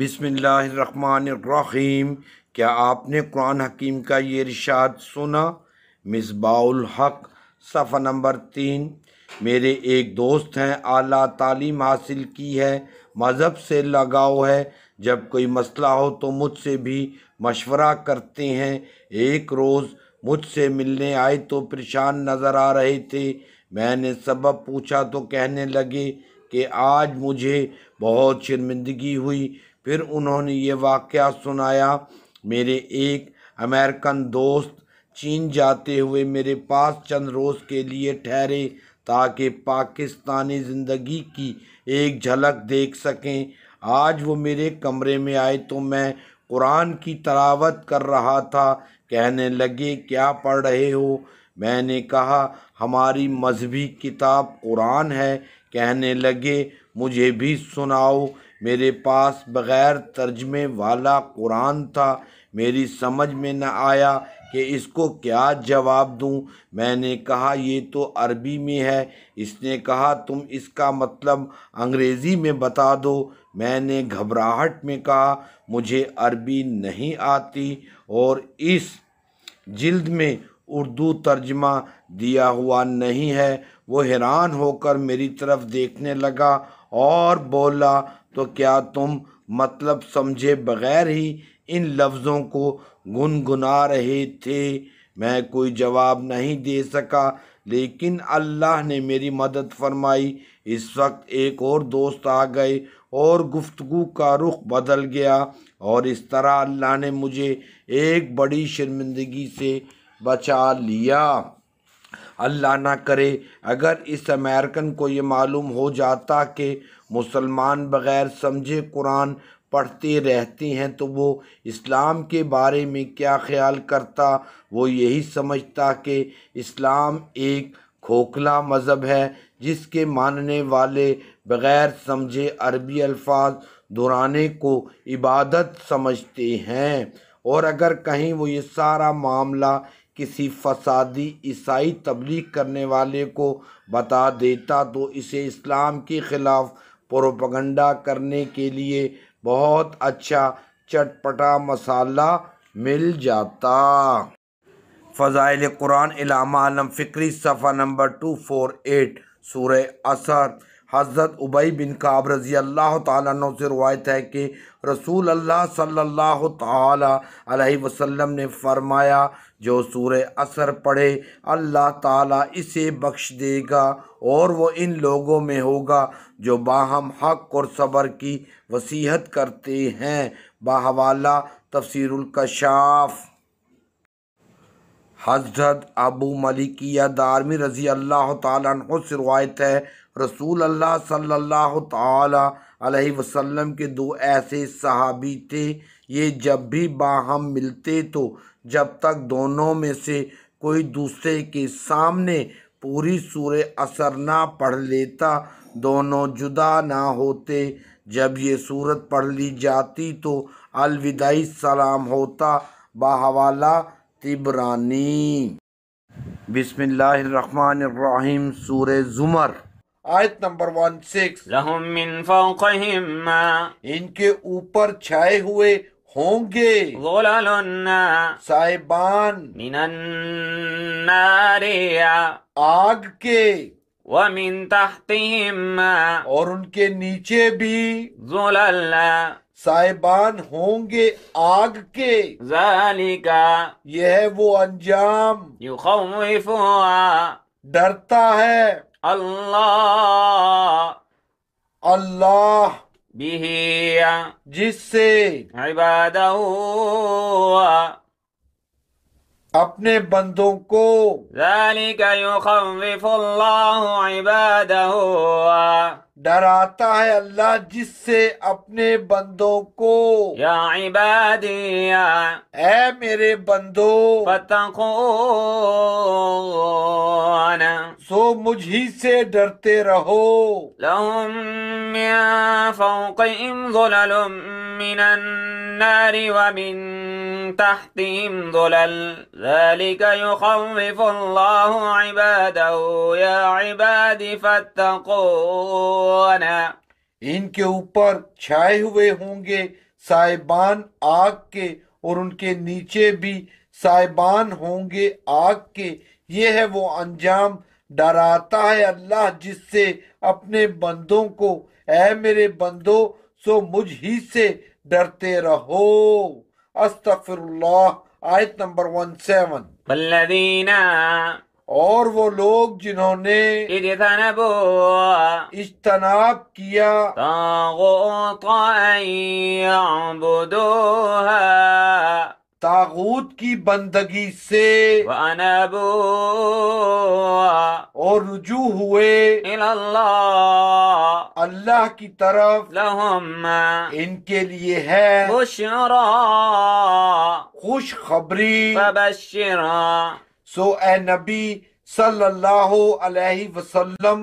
बिसमीम क्या आपने कुरान हकीम का ये इरशाद सुना मिसबाउल हक सफ़ा नंबर तीन मेरे एक दोस्त हैं आला तालीम हासिल की है मज़हब से लगाव है जब कोई मसला हो तो मुझसे भी मशवरा करते हैं एक रोज़ मुझसे मिलने आए तो परेशान नज़र आ रहे थे मैंने सबब पूछा तो कहने लगे कि आज मुझे बहुत शर्मिंदगी हुई फिर उन्होंने ये वाक़ सुनाया मेरे एक अमेरिकन दोस्त चीन जाते हुए मेरे पास चंद रोज़ के लिए ठहरे ताकि पाकिस्तानी ज़िंदगी की एक झलक देख सकें आज वो मेरे कमरे में आए तो मैं कुरान की तलावत कर रहा था कहने लगे क्या पढ़ रहे हो मैंने कहा हमारी मजहबी किताब कुरान है कहने लगे मुझे भी सुनाओ मेरे पास बग़ैर तर्जमे वाला कुरान था मेरी समझ में न आया कि इसको क्या जवाब दूँ मैंने कहा ये तो अरबी में है इसने कहा तुम इसका मतलब अंग्रेज़ी में बता दो मैंने घबराहट में कहा मुझे अरबी नहीं आती और इस जिल्द में उर्दू तर्जमा दिया हुआ नहीं है वो हैरान होकर मेरी तरफ़ देखने लगा और बोला तो क्या तुम मतलब समझे बगैर ही इन लफ्ज़ों को गुनगुना रहे थे मैं कोई जवाब नहीं दे सका लेकिन अल्लाह ने मेरी मदद फरमाई इस वक्त एक और दोस्त आ गए और गुफ्तु का रुख बदल गया और इस तरह अल्लाह ने मुझे एक बड़ी शर्मिंदगी से बचा लिया अल्लाह ना करे अगर इस अमेरिकन को ये मालूम हो जाता कि मुसलमान बग़ैर समझे कुरान पढ़ते रहते हैं तो वो इस्लाम के बारे में क्या ख्याल करता वो यही समझता कि इस्लाम एक खोखला मज़हब है जिसके मानने वाले बग़ैर समझे अरबी अल्फाज दुराने को इबादत समझते हैं और अगर कहीं वो ये सारा मामला किसी फसादी ईसाई तबलीग करने वाले को बता देता तो इसे इस्लाम के ख़िलाफ़ प्रोपगंडा करने के लिए बहुत अच्छा चटपटा मसाला मिल जाता फ़ज़ाइल कुरान इलामा आलम फ़िक्री सफ़ा नंबर टू फोर एट सूर असर हज़रत उबई बिन काब रज़ी अल्लाह तु से रवायत है कि रसूल अल्लाह सल्लल्लाहु अलैहि वसल्लम ने फरमाया जो सूर असर पढ़े अल्लाह ताला इसे बख्श देगा और वो इन लोगों में होगा जो बाहम हक और सब्र की वसीहत करते हैं बाहवाला तफसरकशाफ़ हजरत अबू मलिकिया दारमी रज़ी अल्लाह तु से रवायत है रसूल अल्लाह सल्लल्लाहु अलैहि वसल्लम के दो ऐसे सहाबी थे ये जब भी बाहम मिलते तो जब तक दोनों में से कोई दूसरे के सामने पूरी सूर असर ना पढ़ लेता दोनों जुदा ना होते जब ये सूरत पढ़ ली जाती तो अलविदाई सलाम होता बाहवाला तिबरानी बिस्मिल्लाहिर्रहमानिर्रहीम सूर ज़ुमर आयत नंबर वन सिक्स इनके ऊपर छाए हुए होंगे साहिबान आग के वमिन और उनके नीचे भी साहिबान होंगे आग के जालिका यह वो अंजाम डरता है अल्लाह अल्लाह बिहिया जिससे इबादा अपने बंदों को डराता है अल्लाह जिससे अपने बंदों को या इबादिया ए मेरे बंदो सो मुझ ही से डरते रहो लोम मिनन व मिन تحتهم ظلل ذلك يخوف الله عباده يا عباد فاتقون इनके ऊपर छाए हुए होंगे साहिबान आग के और उनके नीचे भी साहिबान होंगे आग के ये है वो अंजाम डराता है अल्लाह जिससे अपने बंदों को ऐ मेरे बंदो सो मुझ ही से डरते रहो استغفر الله آیت آية نمبر 17 بلذینا اور وہ لوگ جنہوں نے اجتناب کیا طاغوت ان یعبدوها तागूत की बंदगी से और रुजू हुए अल्लाह की तरफ लहुम इनके लिए है बुशरा खुश खबरी सो ए नबी सल्लल्लाहु अलैहि वसल्लम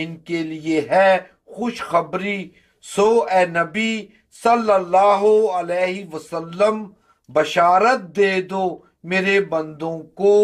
इनके लिए है खुशखबरी सो ए नबी सल्लल्लाहु अलैहि वसल्लम बशारत दे दो मेरे बंदों को